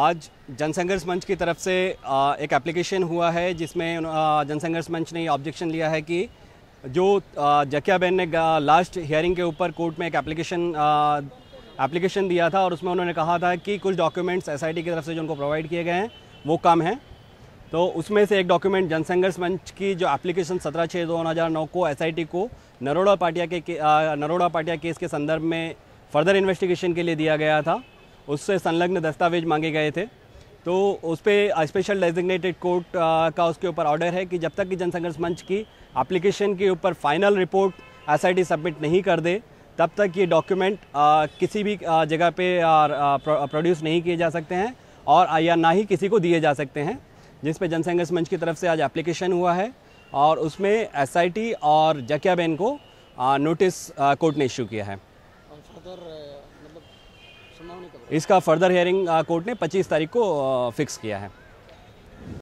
आज जनसंघर्ष मंच की तरफ से एक एप्लीकेशन हुआ है जिसमें जनसंघर्ष मंच ने ऑब्जेक्शन लिया है कि जो जकिया बहन ने लास्ट हियरिंग के ऊपर कोर्ट में एक एप्लीकेशन एप्लीकेशन दिया था और उसमें उन्होंने कहा था कि कुछ डॉक्यूमेंट्स एसआईटी की तरफ से जो उनको प्रोवाइड किए गए हैं वो कम हैं तो उसमें से एक डॉक्यूमेंट जनसंघर्ष मंच की जो एप्लीकेशन सत्रह छः दो हज़ार नौ को टी को नरोड़ा पाटिया के नरोड़ा पाटिया केस के संदर्भ में फर्दर इन्वेस्टिगेशन के लिए दिया गया था उससे संलग्न दस्तावेज मांगे गए थे तो उस पर स्पेशल डेजिग्नेटेड कोर्ट का उसके ऊपर ऑर्डर है कि जब तक कि जनसंघर्ष मंच की एप्लीकेशन के ऊपर फाइनल रिपोर्ट एस सबमिट नहीं कर दे तब तक ये डॉक्यूमेंट किसी भी जगह पे प्रोड्यूस नहीं किए जा सकते हैं और या ना ही किसी को दिए जा सकते हैं जिस पे जनसंघर्ष मंच की तरफ से आज एप्लीकेशन हुआ है और उसमें एस और जकियाबेन को नोटिस कोर्ट ने इशू किया है इसका फर्दर हियरिंग कोर्ट ने 25 तारीख को फिक्स किया है